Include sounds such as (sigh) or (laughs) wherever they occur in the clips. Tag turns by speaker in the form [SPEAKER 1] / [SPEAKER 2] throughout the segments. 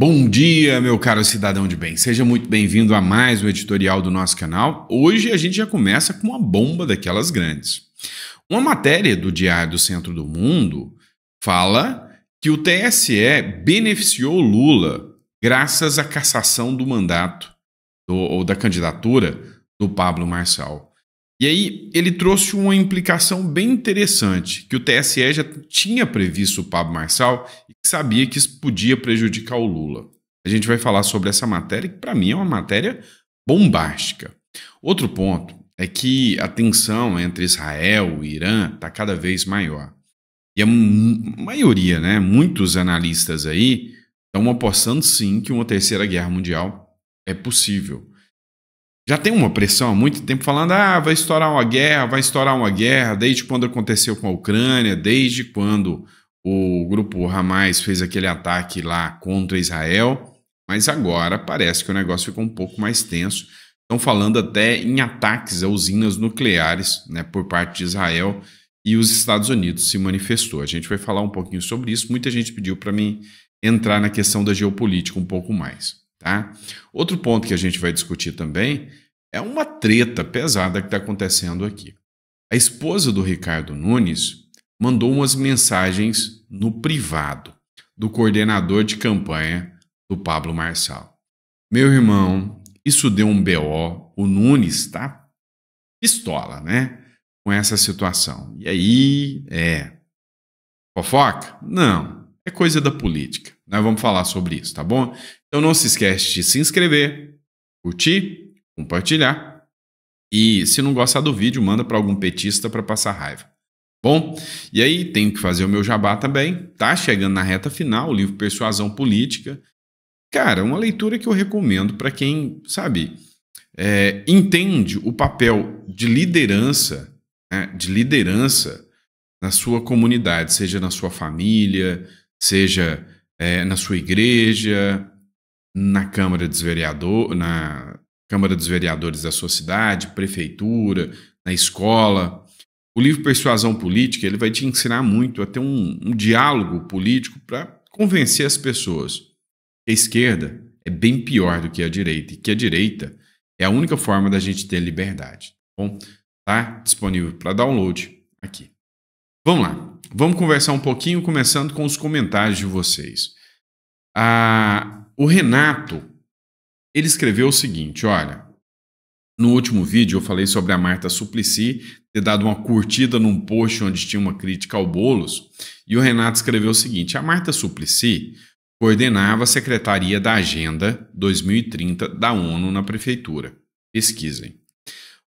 [SPEAKER 1] Bom dia, meu caro cidadão de bem. Seja muito bem-vindo a mais um editorial do nosso canal. Hoje a gente já começa com uma bomba daquelas grandes. Uma matéria do Diário do Centro do Mundo fala que o TSE beneficiou Lula graças à cassação do mandato do, ou da candidatura do Pablo Marçal. E aí ele trouxe uma implicação bem interessante, que o TSE já tinha previsto o Pablo Marçal e sabia que isso podia prejudicar o Lula. A gente vai falar sobre essa matéria, que para mim é uma matéria bombástica. Outro ponto é que a tensão entre Israel e Irã está cada vez maior. E a maioria, né, muitos analistas aí estão apostando sim que uma terceira guerra mundial é possível já tem uma pressão há muito tempo falando: ah, vai estourar uma guerra, vai estourar uma guerra, desde quando aconteceu com a Ucrânia, desde quando o grupo Hamas fez aquele ataque lá contra Israel. Mas agora parece que o negócio ficou um pouco mais tenso. Estão falando até em ataques a usinas nucleares né, por parte de Israel e os Estados Unidos se manifestou. A gente vai falar um pouquinho sobre isso. Muita gente pediu para mim entrar na questão da geopolítica um pouco mais. Tá? Outro ponto que a gente vai discutir também é uma treta pesada que está acontecendo aqui. A esposa do Ricardo Nunes mandou umas mensagens no privado do coordenador de campanha do Pablo Marçal. Meu irmão, isso deu um BO. O Nunes tá pistola, né? Com essa situação. E aí, é. Fofoca? Não é coisa da política. Nós vamos falar sobre isso, tá bom? Então não se esquece de se inscrever, curtir, compartilhar. E se não gostar do vídeo, manda para algum petista para passar raiva. Bom, e aí tenho que fazer o meu jabá também. Tá chegando na reta final o livro Persuasão Política. Cara, uma leitura que eu recomendo para quem, sabe, é, entende o papel de liderança, né, de liderança na sua comunidade, seja na sua família, seja é, na sua igreja, na Câmara dos Vereadores, na Câmara dos Vereadores da sua cidade, prefeitura, na escola. O livro Persuasão Política ele vai te ensinar muito a ter um, um diálogo político para convencer as pessoas. A esquerda é bem pior do que a direita e que a direita é a única forma da gente ter liberdade. Bom, tá disponível para download aqui. Vamos lá vamos conversar um pouquinho, começando com os comentários de vocês. Ah, o Renato, ele escreveu o seguinte: olha, no último vídeo eu falei sobre a Marta Suplicy ter dado uma curtida num post onde tinha uma crítica ao Bolos, e o Renato escreveu o seguinte: a Marta Suplicy coordenava a Secretaria da Agenda 2030 da ONU na prefeitura. Pesquisem.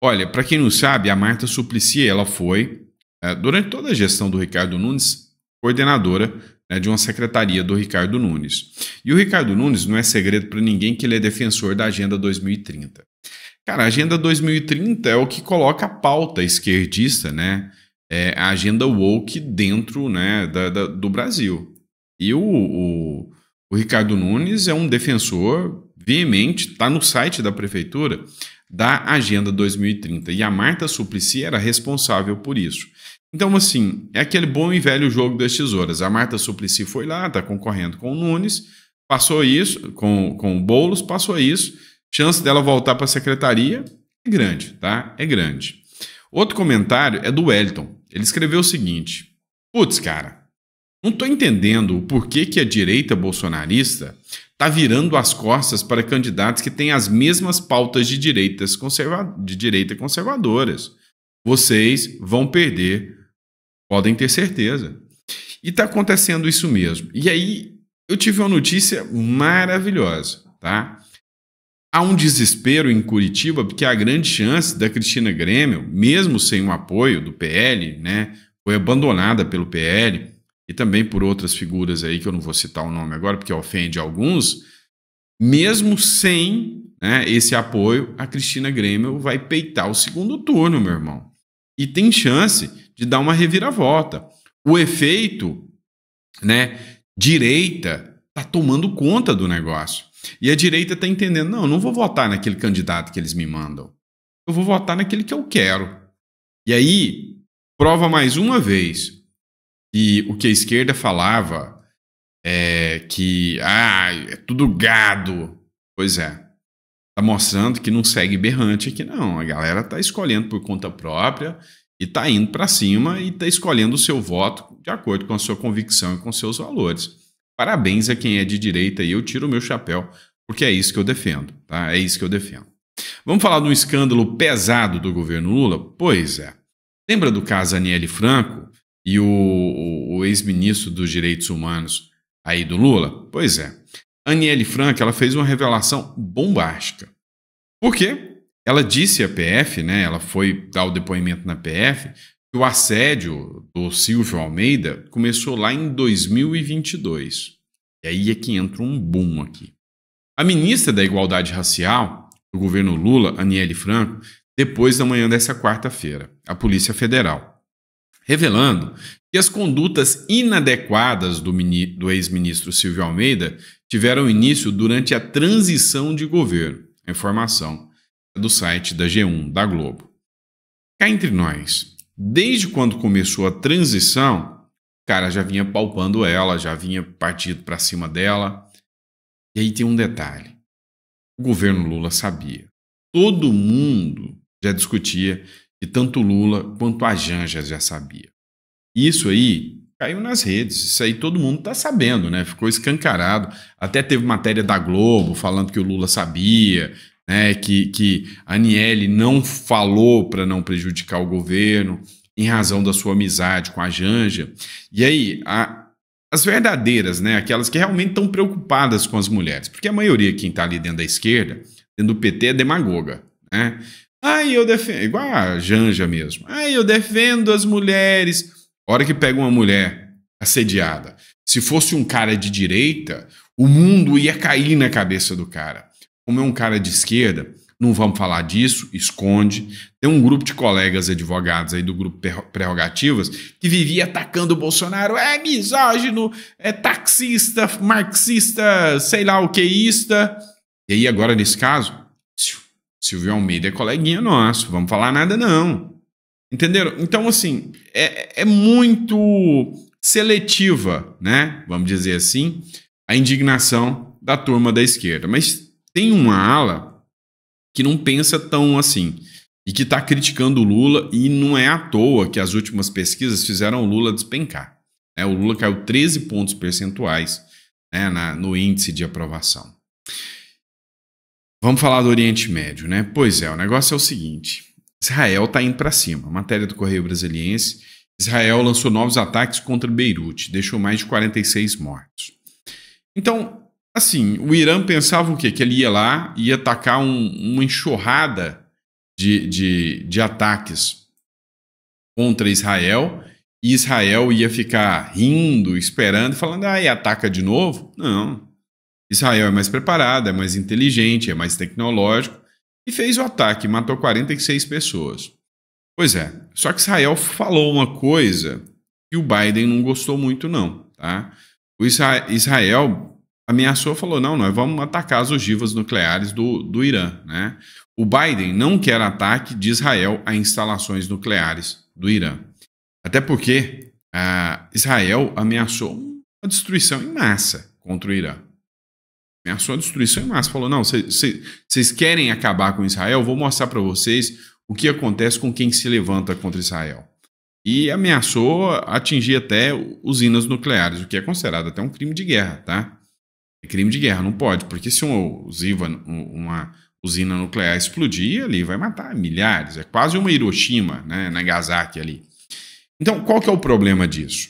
[SPEAKER 1] Olha, para quem não sabe, a Marta Suplicy, ela foi é, durante toda a gestão do Ricardo Nunes, coordenadora né, de uma secretaria do Ricardo Nunes. E o Ricardo Nunes não é segredo para ninguém que ele é defensor da Agenda 2030. Cara, a Agenda 2030 é o que coloca a pauta esquerdista, né? É a agenda woke dentro né, da, da, do Brasil. E o, o, o Ricardo Nunes é um defensor veemente, está no site da prefeitura, da Agenda 2030. E a Marta Suplicy era responsável por isso. Então, assim, é aquele bom e velho jogo das tesouras. A Marta Suplicy foi lá, está concorrendo com o Nunes, passou isso, com, com o Boulos, passou isso. Chance dela voltar para a secretaria é grande, tá? É grande. Outro comentário é do Wellington. Ele escreveu o seguinte: Putz, cara, não estou entendendo o porquê que a direita bolsonarista está virando as costas para candidatos que têm as mesmas pautas de, direitas conserva de direita conservadoras. Vocês vão perder Podem ter certeza. E está acontecendo isso mesmo. E aí eu tive uma notícia maravilhosa, tá? Há um desespero em Curitiba, porque há grande chance da Cristina Grêmio, mesmo sem o apoio do PL, né, foi abandonada pelo PL e também por outras figuras aí que eu não vou citar o nome agora, porque ofende alguns. Mesmo sem né, esse apoio, a Cristina Grêmio vai peitar o segundo turno, meu irmão. E tem chance de dar uma reviravolta. O efeito, né, direita tá tomando conta do negócio. E a direita tá entendendo, não, eu não vou votar naquele candidato que eles me mandam. Eu vou votar naquele que eu quero. E aí, prova mais uma vez que o que a esquerda falava é que ah, é tudo gado. Pois é. Tá mostrando que não segue berrante aqui, não. A galera tá escolhendo por conta própria, e está indo para cima e está escolhendo o seu voto de acordo com a sua convicção e com seus valores. Parabéns a quem é de direita e eu tiro o meu chapéu, porque é isso que eu defendo, tá? É isso que eu defendo. Vamos falar de um escândalo pesado do governo Lula? Pois é. Lembra do caso Aniele Franco e o, o, o ex-ministro dos Direitos Humanos aí do Lula? Pois é. Aniele Franco ela fez uma revelação bombástica. Por quê? Ela disse à PF, né, ela foi dar o depoimento na PF, que o assédio do Silvio Almeida começou lá em 2022. E aí é que entra um boom aqui. A ministra da Igualdade Racial do governo Lula, Aniele Franco, depois da manhã dessa quarta-feira, a Polícia Federal, revelando que as condutas inadequadas do, do ex-ministro Silvio Almeida tiveram início durante a transição de governo. informação do site da G1 da Globo. Cá entre nós, desde quando começou a transição, o cara já vinha palpando ela, já vinha partido para cima dela. E aí tem um detalhe: o governo Lula sabia. Todo mundo já discutia e tanto Lula quanto a Janja já sabia. Isso aí caiu nas redes, isso aí todo mundo está sabendo, né? Ficou escancarado. Até teve matéria da Globo falando que o Lula sabia, né, que, que a Aniele não falou para não prejudicar o governo, em razão da sua amizade com a Janja. E aí, a, as verdadeiras, né, aquelas que realmente estão preocupadas com as mulheres, porque a maioria quem está ali dentro da esquerda, dentro do PT, é demagoga. Né? Aí eu defendo, igual a Janja mesmo, aí eu defendo as mulheres. hora que pega uma mulher assediada, se fosse um cara de direita, o mundo ia cair na cabeça do cara. Como é um cara de esquerda, não vamos falar disso, esconde. Tem um grupo de colegas advogados aí do grupo Prerrogativas que vivia atacando o Bolsonaro. É misógino, é taxista, marxista, sei lá o queísta. E aí agora, nesse caso, Silvio Almeida é coleguinha nosso, vamos falar nada não. Entenderam? Então, assim, é, é muito seletiva, né? Vamos dizer assim, a indignação da turma da esquerda. Mas tem uma ala que não pensa tão assim e que está criticando o Lula e não é à toa que as últimas pesquisas fizeram o Lula despencar. É, o Lula caiu 13 pontos percentuais né, na, no índice de aprovação. Vamos falar do Oriente Médio, né? Pois é, o negócio é o seguinte: Israel está indo para cima. Matéria do Correio Brasiliense. Israel lançou novos ataques contra Beirute, deixou mais de 46 mortos. Então, Assim, o Irã pensava o quê? Que ele ia lá ia atacar um, uma enxurrada de, de, de ataques contra Israel e Israel ia ficar rindo, esperando, falando, ah, e ataca de novo? Não. Israel é mais preparado, é mais inteligente, é mais tecnológico e fez o ataque, matou 46 pessoas. Pois é, só que Israel falou uma coisa que o Biden não gostou muito, não. Tá? O Israel ameaçou, falou: não, nós vamos atacar as ogivas nucleares do, do Irã. Né? O Biden não quer ataque de Israel a instalações nucleares do Irã. Até porque a ah, Israel ameaçou uma destruição em massa contra o Irã. Ameaçou a destruição em massa. Falou: não, vocês querem acabar com Israel? Vou mostrar para vocês o que acontece com quem se levanta contra Israel. E ameaçou atingir até usinas nucleares, o que é considerado até um crime de guerra, tá? crime de guerra, não pode, porque se uma usina, uma usina nuclear explodir, ali vai matar milhares, é quase uma Hiroshima, né, Nagasaki ali. Então, qual que é o problema disso?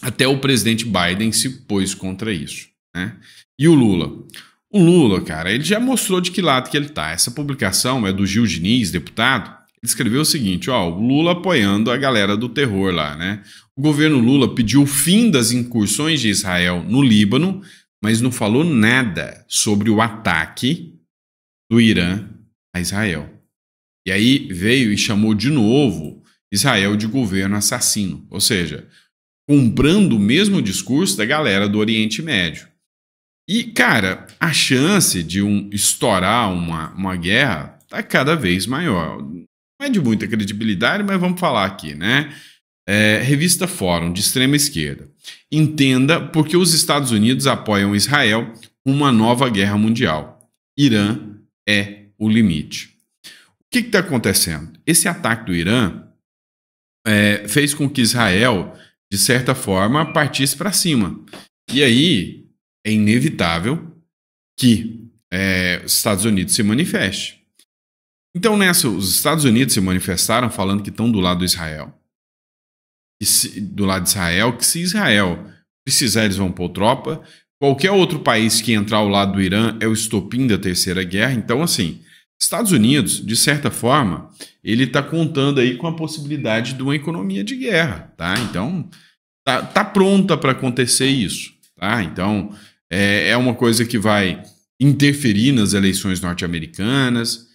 [SPEAKER 1] Até o presidente Biden se pôs contra isso, né? E o Lula? O Lula, cara, ele já mostrou de que lado que ele tá. Essa publicação é do Gil Diniz, deputado, ele escreveu o seguinte: ó, o Lula apoiando a galera do terror lá, né? O governo Lula pediu o fim das incursões de Israel no Líbano mas não falou nada sobre o ataque do Irã a Israel. E aí veio e chamou de novo Israel de governo assassino, ou seja, comprando o mesmo discurso da galera do Oriente Médio. E, cara, a chance de um estourar uma, uma guerra está cada vez maior. Não é de muita credibilidade, mas vamos falar aqui, né? É, revista Fórum, de extrema esquerda. Entenda por que os Estados Unidos apoiam Israel uma nova guerra mundial. Irã é o limite. O que está acontecendo? Esse ataque do Irã é, fez com que Israel, de certa forma, partisse para cima. E aí é inevitável que é, os Estados Unidos se manifestem Então, nessa, os Estados Unidos se manifestaram falando que estão do lado do Israel se, do lado de Israel, que se Israel precisar, eles vão pôr tropa. Qualquer outro país que entrar ao lado do Irã é o estopim da Terceira Guerra. Então, assim, Estados Unidos, de certa forma, ele está contando aí com a possibilidade de uma economia de guerra, tá? Então, tá, tá pronta para acontecer isso, tá? Então, é, é uma coisa que vai interferir nas eleições norte-americanas.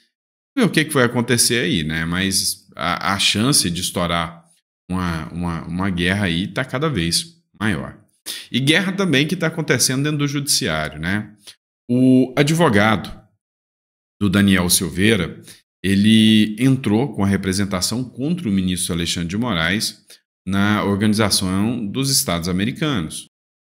[SPEAKER 1] O que, que vai acontecer aí, né? Mas a, a chance de estourar uma, uma, uma guerra aí está cada vez maior. E guerra também que está acontecendo dentro do judiciário, né? O advogado do Daniel Silveira, ele entrou com a representação contra o ministro Alexandre de Moraes na Organização dos Estados Americanos.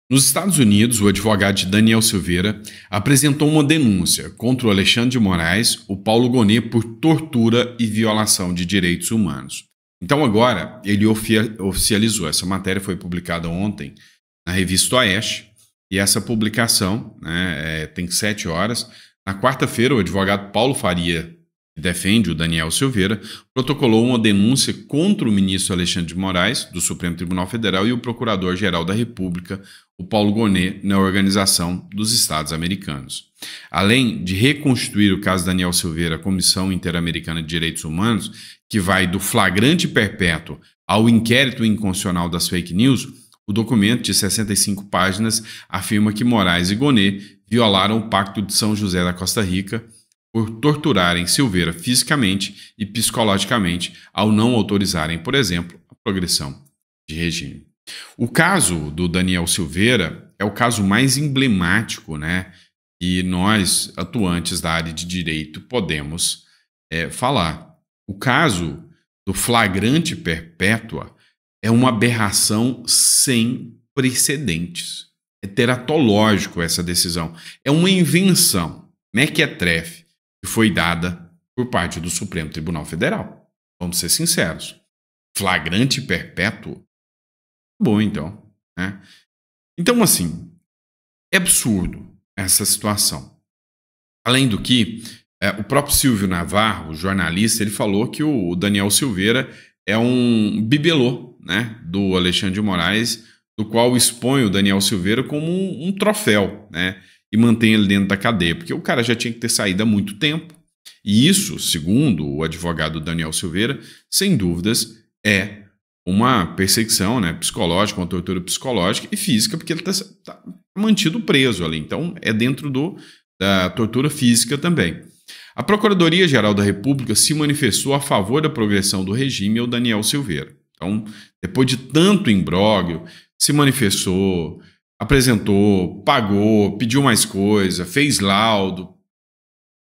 [SPEAKER 1] Nos Estados Unidos, o advogado de Daniel Silveira apresentou uma denúncia contra o Alexandre de Moraes, o Paulo Gonet, por tortura e violação de direitos humanos. Então agora ele oficializou. Essa matéria foi publicada ontem na revista Oeste e essa publicação né, é, tem sete horas. Na quarta-feira, o advogado Paulo Faria, que defende o Daniel Silveira, protocolou uma denúncia contra o ministro Alexandre de Moraes, do Supremo Tribunal Federal, e o Procurador-Geral da República, o Paulo Gonet, na Organização dos Estados Americanos. Além de reconstruir o caso Daniel Silveira, a Comissão Interamericana de Direitos Humanos, que vai do flagrante perpétuo ao inquérito inconstitucional das fake news, o documento, de 65 páginas, afirma que Moraes e Gonet violaram o Pacto de São José da Costa Rica por torturarem Silveira fisicamente e psicologicamente ao não autorizarem, por exemplo, a progressão de regime. O caso do Daniel Silveira é o caso mais emblemático, né? e nós, atuantes da área de direito, podemos é, falar. O caso do flagrante perpétua é uma aberração sem precedentes. É teratológico essa decisão. É uma invenção mequetrefe que foi dada por parte do Supremo Tribunal Federal. Vamos ser sinceros. Flagrante perpétuo? Bom, então. Né? Então, assim, é absurdo essa situação. Além do que, é, o próprio Silvio Navarro, jornalista, ele falou que o Daniel Silveira é um bibelô né, do Alexandre de Moraes, do qual expõe o Daniel Silveira como um, um troféu, né? E mantém ele dentro da cadeia, porque o cara já tinha que ter saído há muito tempo. E isso, segundo o advogado Daniel Silveira, sem dúvidas é uma perseguição né, psicológica, uma tortura psicológica e física, porque ele está tá mantido preso ali. Então, é dentro do, da tortura física também. A Procuradoria-Geral da República se manifestou a favor da progressão do regime ao Daniel Silveira. Então, depois de tanto imbróglio, se manifestou, apresentou, pagou, pediu mais coisa, fez laudo,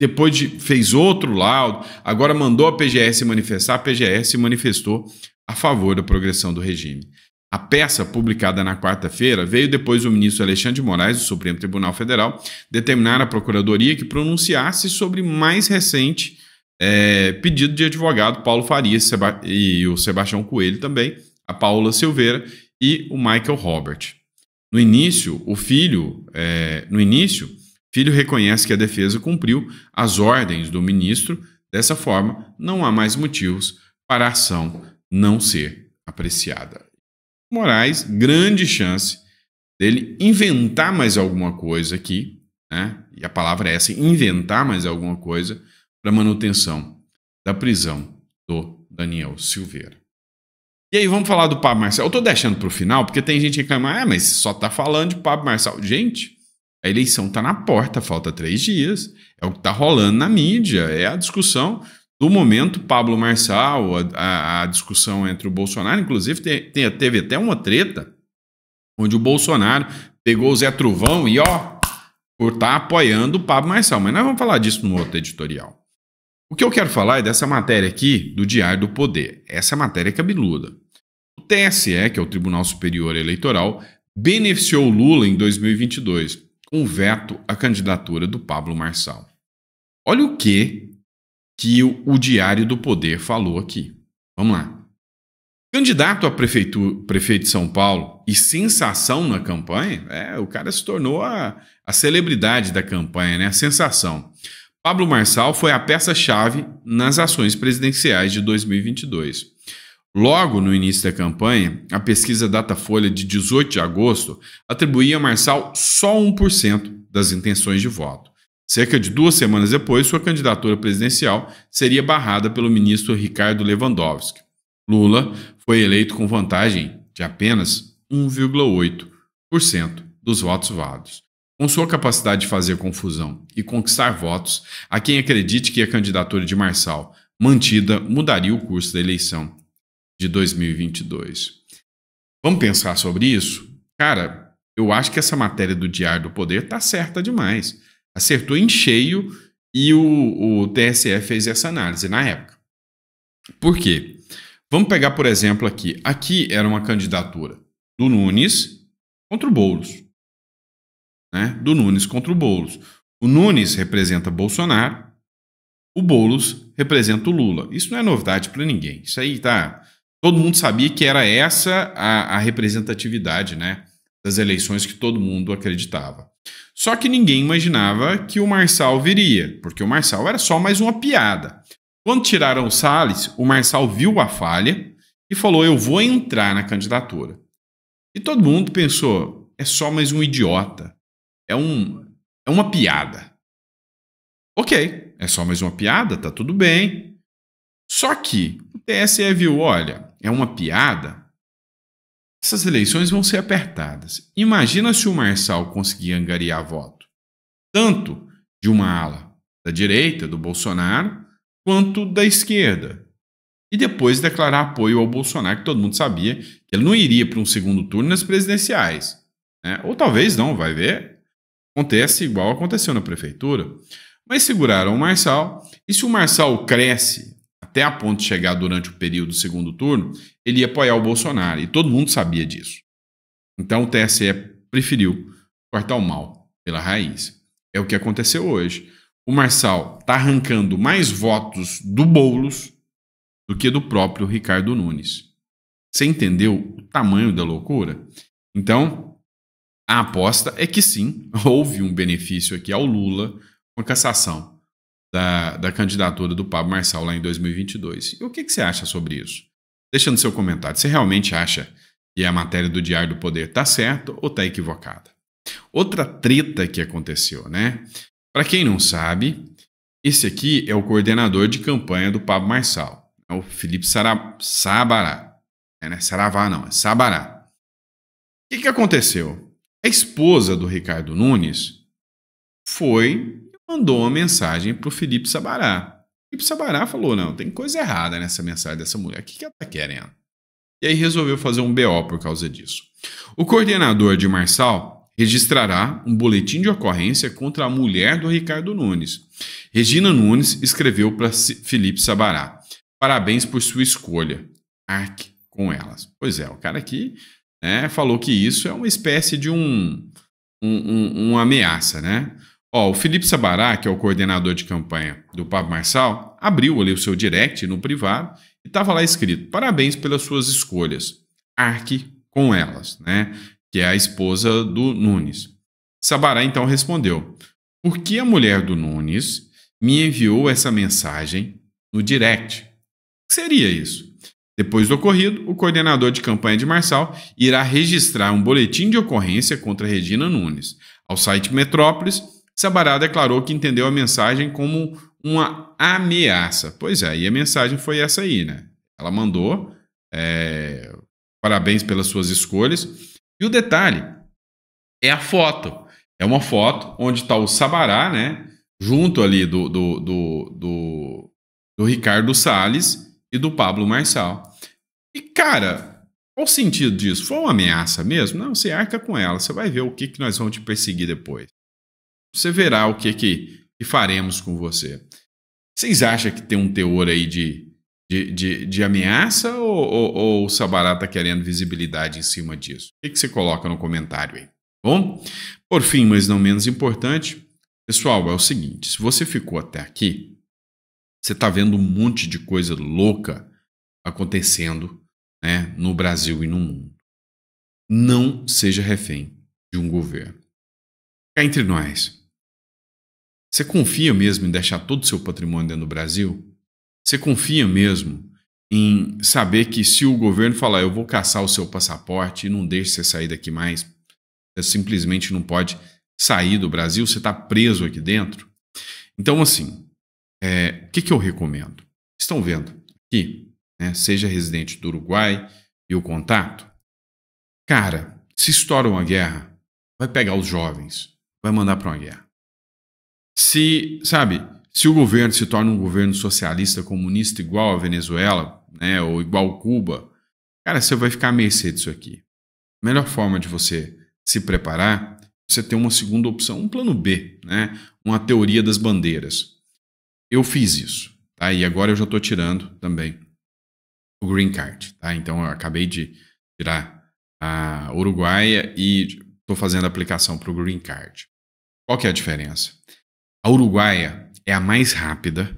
[SPEAKER 1] depois de, fez outro laudo, agora mandou a PGS se manifestar, a PGS se manifestou a favor da progressão do regime. A peça, publicada na quarta-feira, veio depois do ministro Alexandre de Moraes, do Supremo Tribunal Federal, determinar à Procuradoria que pronunciasse sobre mais recente é, pedido de advogado Paulo Faria Seba e o Sebastião Coelho também, a Paula Silveira e o Michael Robert. No início, o filho, é, no início, filho reconhece que a defesa cumpriu as ordens do ministro. Dessa forma, não há mais motivos para ação não ser apreciada. Moraes, grande chance dele inventar mais alguma coisa aqui, né? E a palavra é essa, inventar mais alguma coisa para manutenção da prisão do Daniel Silveira. E aí, vamos falar do Pablo Marcelo. Eu estou deixando para o final, porque tem gente que reclama, ah, mas só está falando de Pablo Marcelo. Gente, a eleição está na porta, falta três dias. É o que está rolando na mídia, é a discussão do momento, Pablo Marçal, a, a, discussão entre o Bolsonaro, inclusive te, teve até uma treta, onde o Bolsonaro pegou o Zé Truvão e, ó, por estar tá apoiando o Pablo Marçal. Mas nós vamos falar disso no outro editorial. O que eu quero falar é dessa matéria aqui do Diário do Poder. Essa é matéria é cabeluda. O TSE, que é o Tribunal Superior Eleitoral, beneficiou Lula em 2022 com veto à candidatura do Pablo Marçal. Olha o que que o, o Diário do Poder falou aqui. Vamos lá. Candidato a prefeito, prefeito de São Paulo e sensação na campanha, é, o cara se tornou a, a celebridade da campanha, né? a sensação. Pablo Marçal foi a peça-chave nas ações presidenciais de 2022. Logo no início da campanha, a pesquisa Datafolha de 18 de agosto atribuía a Marçal só 1% das intenções de voto. Cerca de duas semanas depois, sua candidatura presidencial seria barrada pelo ministro Ricardo Lewandowski. Lula foi eleito com vantagem de apenas 1,8% dos votos válidos. Com sua capacidade de fazer confusão e conquistar votos, há quem acredite que a candidatura de Marçal, mantida, mudaria o curso da eleição de 2022. Vamos pensar sobre isso? Cara, eu acho que essa matéria do Diário do Poder está certa demais acertou em cheio e o, o TSE fez essa análise na época. Por quê? Vamos pegar, por exemplo, aqui. Aqui era uma candidatura do Nunes contra o Boulos. Né? Do Nunes contra o Boulos. O Nunes representa Bolsonaro, o Boulos representa o Lula. Isso não é novidade para ninguém. Isso aí tá. Todo mundo sabia que era essa a, a representatividade né, das eleições que todo mundo acreditava. Só que ninguém imaginava que o Marçal viria, porque o Marçal era só mais uma piada. Quando tiraram o Salles, o Marçal viu a falha e falou: Eu vou entrar na candidatura. E todo mundo pensou: é só mais um idiota. É, um, é uma piada. Ok, é só mais uma piada, tá tudo bem. Só que o TSE viu: olha, é uma piada, essas eleições vão ser apertadas. Imagina se o Marçal conseguir angariar voto, tanto de uma ala da direita, do Bolsonaro, quanto da esquerda. E depois declarar apoio ao Bolsonaro, que todo mundo sabia que ele não iria para um segundo turno nas presidenciais. Né? Ou talvez não, vai ver. Acontece igual aconteceu na prefeitura. Mas seguraram o Marçal, e se o Marçal cresce até a ponto de chegar durante o período do segundo turno, ele ia apoiar o Bolsonaro. E todo mundo sabia disso. Então o TSE preferiu cortar o mal pela raiz. É o que aconteceu hoje. O Marçal está arrancando mais votos do Boulos do que do próprio Ricardo Nunes. Você entendeu o tamanho da loucura? Então, a aposta é que sim, (laughs) houve um benefício aqui ao Lula com a cassação da, da candidatura do Pablo Marçal lá em 2022. E o que, que você acha sobre isso? Deixando seu comentário. Você realmente acha que a matéria do Diário do Poder está certa ou está equivocada? Outra treta que aconteceu, né? Para quem não sabe, esse aqui é o coordenador de campanha do Pablo Marçal, é o Felipe Sara... Sabará. Né? É, né? Saravá não, é Sabará. O que, que aconteceu? A esposa do Ricardo Nunes foi mandou uma mensagem para o Felipe Sabará. O Felipe Sabará falou: não, tem coisa errada nessa mensagem dessa mulher, o que, que ela está querendo? E aí resolveu fazer um BO por causa disso. O coordenador de Marçal registrará um boletim de ocorrência contra a mulher do Ricardo Nunes. Regina Nunes escreveu para Felipe Sabará: parabéns por sua escolha. Arque com elas. Pois é, o cara aqui né, falou que isso é uma espécie de um, um, um uma ameaça, né? Ó, o Felipe Sabará, que é o coordenador de campanha do Pablo Marçal, abriu ali o seu direct no privado e estava lá escrito: parabéns pelas suas escolhas. Arque com elas, né? Que é a esposa do Nunes. Sabará então respondeu: Por que a mulher do Nunes me enviou essa mensagem no direct? O que seria isso? Depois do ocorrido, o coordenador de campanha de Marçal irá registrar um boletim de ocorrência contra Regina Nunes. Ao site Metrópolis, Sabará declarou que entendeu a mensagem como uma ameaça. Pois é, e a mensagem foi essa aí, né? Ela mandou é, parabéns pelas suas escolhas. E o detalhe é a foto. É uma foto onde está o Sabará, né? Junto ali do, do, do, do, do Ricardo Salles e do Pablo Marçal. E, cara, qual o sentido disso? Foi uma ameaça mesmo? Não, você arca com ela, você vai ver o que, que nós vamos te perseguir depois você verá o que, que, que faremos com você. Vocês acham que tem um teor aí de, de, de, de ameaça ou, ou, ou, o Sabará está querendo visibilidade em cima disso? O que, que você coloca no comentário aí? Bom, por fim, mas não menos importante, pessoal, é o seguinte: se você ficou até aqui, você está vendo um monte de coisa louca acontecendo né, no Brasil e no mundo. Não seja refém de um governo. Cá entre nós, você confia mesmo em deixar todo o seu patrimônio dentro do Brasil? Você confia mesmo em saber que se o governo falar eu vou caçar o seu passaporte e não deixe você sair daqui mais, você simplesmente não pode sair do Brasil, você está preso aqui dentro? Então, assim, é, o que, que eu recomendo? Estão vendo aqui, né, seja residente do Uruguai e o contato? Cara, se estoura uma guerra, vai pegar os jovens, vai mandar para uma guerra se, sabe, se o governo se torna um governo socialista comunista igual a Venezuela, né, ou igual Cuba, cara, você vai ficar à mercê disso aqui. A melhor forma de você se preparar, você ter uma segunda opção, um plano B, né, uma teoria das bandeiras. Eu fiz isso, tá? E agora eu já estou tirando também o green card, tá? Então eu acabei de tirar a uruguaia e estou fazendo a aplicação para o green card. Qual que é a diferença? A uruguaia é a mais rápida,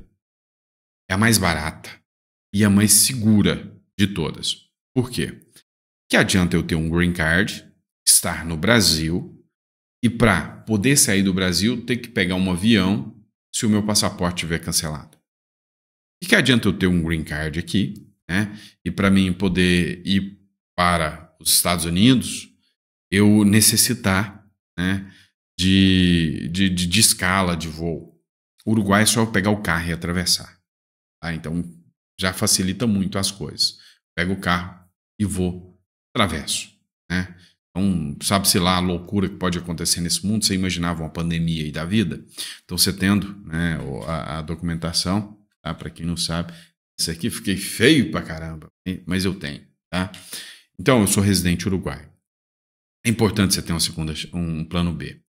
[SPEAKER 1] é a mais barata e a mais segura de todas. Por quê? Que adianta eu ter um green card, estar no Brasil e para poder sair do Brasil ter que pegar um avião se o meu passaporte estiver cancelado. E que adianta eu ter um green card aqui, né? E para mim poder ir para os Estados Unidos, eu necessitar, né, de, de, de, de escala de voo. O Uruguai é só pegar o carro e atravessar. Tá? Então já facilita muito as coisas. Pego o carro e vou, atravesso. Né? Então, sabe-se lá a loucura que pode acontecer nesse mundo, você imaginava uma pandemia aí da vida? Então, você tendo né, a, a documentação, tá? para quem não sabe, isso aqui fiquei feio pra caramba, mas eu tenho. Tá? Então, eu sou residente uruguaio. É importante você ter uma segunda, um plano B.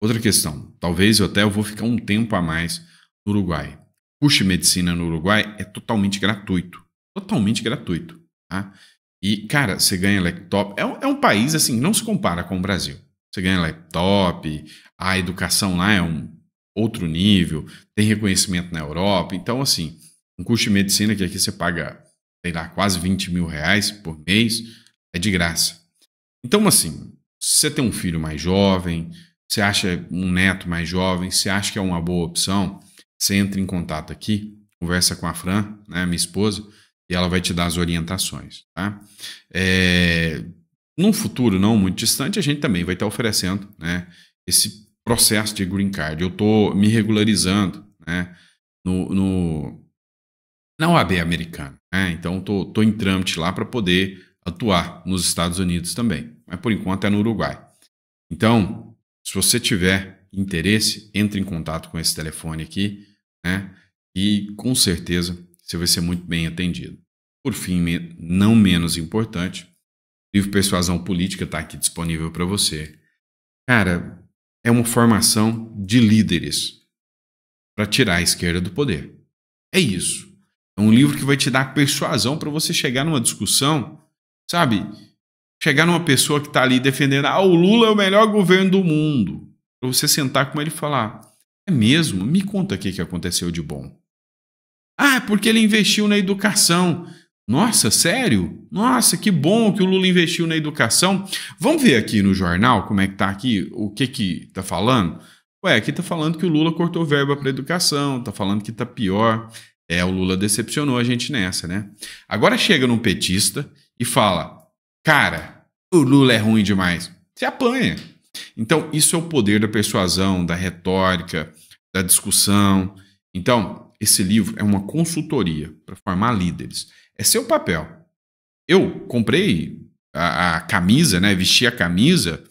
[SPEAKER 1] Outra questão, talvez eu até vou ficar um tempo a mais no Uruguai. Curso de medicina no Uruguai é totalmente gratuito. Totalmente gratuito. Tá? E, cara, você ganha laptop. É um, é um país, assim, não se compara com o Brasil. Você ganha laptop, a educação lá é um outro nível, tem reconhecimento na Europa. Então, assim, um curso de medicina que aqui você paga, sei lá, quase 20 mil reais por mês, é de graça. Então, assim, se você tem um filho mais jovem, você acha um neto mais jovem? Você acha que é uma boa opção? Você entra em contato aqui, conversa com a Fran, né, minha esposa, e ela vai te dar as orientações. Tá? É, num futuro não muito distante, a gente também vai estar oferecendo né, esse processo de green card. Eu estou me regularizando né, no, no, na OAB americana. Né? Então, estou tô, tô em trâmite lá para poder atuar nos Estados Unidos também. Mas, por enquanto, é no Uruguai. Então, se você tiver interesse, entre em contato com esse telefone aqui, né? E com certeza você vai ser muito bem atendido. Por fim, não menos importante, o livro Persuasão Política está aqui disponível para você. Cara, é uma formação de líderes para tirar a esquerda do poder. É isso. É um livro que vai te dar persuasão para você chegar numa discussão, sabe? chegar numa pessoa que está ali defendendo, ah, o Lula é o melhor governo do mundo, para você sentar com ele e falar, é mesmo? Me conta o que, que aconteceu de bom. Ah, é porque ele investiu na educação. Nossa, sério? Nossa, que bom que o Lula investiu na educação. Vamos ver aqui no jornal como é que tá aqui, o que que tá falando? Ué, aqui tá falando que o Lula cortou verba para educação, tá falando que tá pior. É, o Lula decepcionou a gente nessa, né? Agora chega num petista e fala: "Cara, o Lula é ruim demais. se apanha. Então, isso é o poder da persuasão, da retórica, da discussão. Então, esse livro é uma consultoria para formar líderes. É seu papel. Eu comprei a, a camisa, né? Vesti a camisa,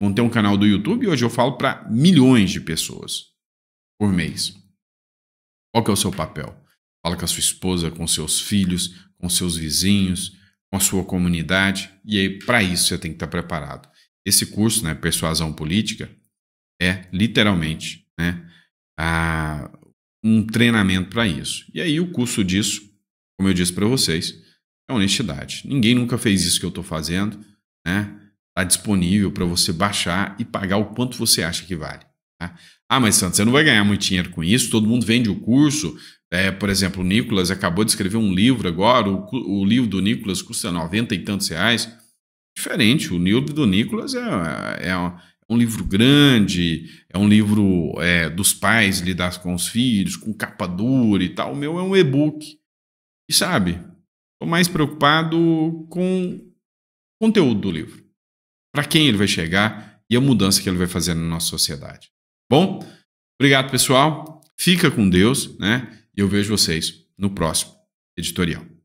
[SPEAKER 1] montei um canal do YouTube e hoje eu falo para milhões de pessoas por mês. Qual que é o seu papel? Fala com a sua esposa, com seus filhos, com seus vizinhos, com a sua comunidade, e aí para isso você tem que estar tá preparado. Esse curso, né, Persuasão Política, é literalmente né, a, um treinamento para isso. E aí o custo disso, como eu disse para vocês, é honestidade. Ninguém nunca fez isso que eu estou fazendo, né? Está disponível para você baixar e pagar o quanto você acha que vale. Tá? Ah, mas Santos, você não vai ganhar muito dinheiro com isso, todo mundo vende o curso, é, por exemplo, o Nicolas acabou de escrever um livro agora, o, o livro do Nicolas custa 90 e tantos reais. Diferente, o livro do Nicolas é, é, é, é um livro grande, é um livro é, dos pais lidar com os filhos, com capa dura e tal. O meu é um e-book. E sabe, estou mais preocupado com o conteúdo do livro. Para quem ele vai chegar e a mudança que ele vai fazer na nossa sociedade. Bom, obrigado pessoal. Fica com Deus, né? E eu vejo vocês no próximo editorial.